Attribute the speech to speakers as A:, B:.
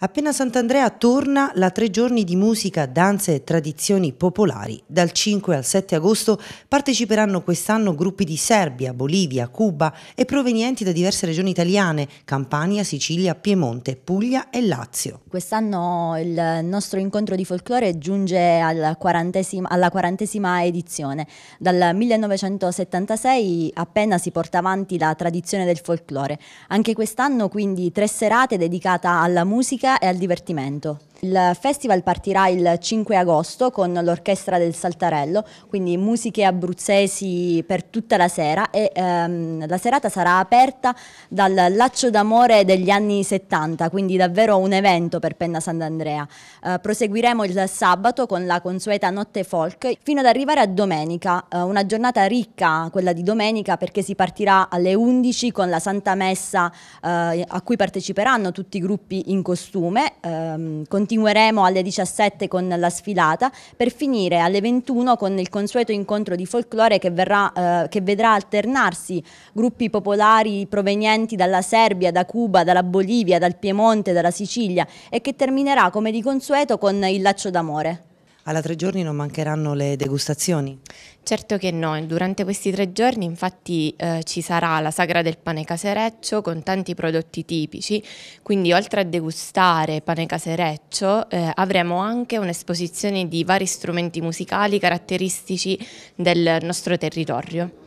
A: Appena Sant'Andrea torna la tre giorni di musica, danze e tradizioni popolari. Dal 5 al 7 agosto parteciperanno quest'anno gruppi di Serbia, Bolivia, Cuba e provenienti da diverse regioni italiane, Campania, Sicilia, Piemonte, Puglia e Lazio.
B: Quest'anno il nostro incontro di folklore giunge alla quarantesima, alla quarantesima edizione. Dal 1976 appena si porta avanti la tradizione del folklore. Anche quest'anno quindi tre serate dedicate alla musica musica e al divertimento. Il festival partirà il 5 agosto con l'Orchestra del Saltarello, quindi musiche abruzzesi per tutta la sera e ehm, la serata sarà aperta dal Laccio d'Amore degli anni 70, quindi davvero un evento per Penna Sant'Andrea. Eh, proseguiremo il sabato con la consueta notte folk fino ad arrivare a domenica, eh, una giornata ricca quella di domenica perché si partirà alle 11 con la Santa Messa eh, a cui parteciperanno tutti i gruppi in costume. Ehm, Continueremo alle 17 con la sfilata per finire alle 21 con il consueto incontro di folklore che, verrà, eh, che vedrà alternarsi gruppi popolari provenienti dalla Serbia, da Cuba, dalla Bolivia, dal Piemonte, dalla Sicilia e che terminerà come di consueto con il laccio d'amore
A: alla tre giorni non mancheranno le degustazioni?
C: Certo che no, durante questi tre giorni infatti eh, ci sarà la sagra del pane casereccio con tanti prodotti tipici, quindi oltre a degustare pane casereccio eh, avremo anche un'esposizione di vari strumenti musicali caratteristici del nostro territorio.